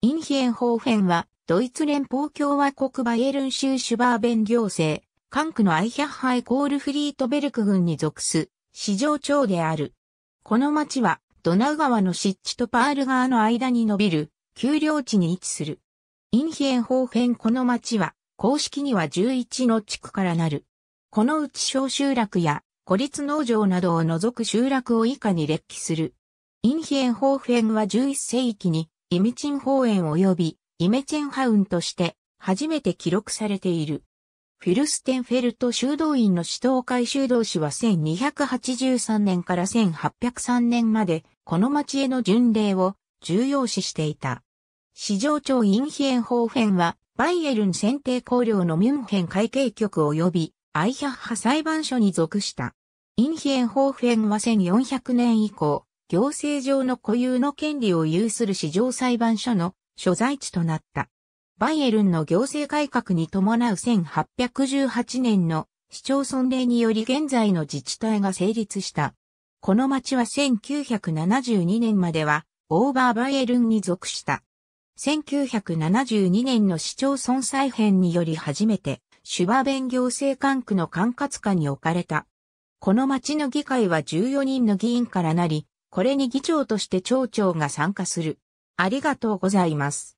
インヒエンホーフェンは、ドイツ連邦共和国バイエルン州シュバーベン行政、管区のアイヒャッハイコールフリートベルク軍に属す、市場町である。この町は、ドナウ川の湿地とパール川の間に伸びる、丘陵地に位置する。インヒエンホーフェンこの町は、公式には11の地区からなる。このうち小集落や、孤立農場などを除く集落を以下に列記する。インヒエンホーフェンは11世紀にイメチン方園及びイメチェンハウンとして初めて記録されている。フィルステンフェルト修道院の指導会修道士は1283年から1803年までこの町への巡礼を重要視していた。市場長インヒエンホーフェンはバイエルン選定公領のミュンヘン会計局及びアイヒャッハ裁判所に属した。インヒエンホーフェンは1400年以降、行政上の固有の権利を有する市場裁判所の所在地となった。バイエルンの行政改革に伴う1818年の市町村令により現在の自治体が成立した。この町は1972年まではオーバーバイエルンに属した。1972年の市町村再編により初めてシュバベン行政管区の管轄下に置かれた。この町の議会は14人の議員からなり、これに議長として町長が参加する。ありがとうございます。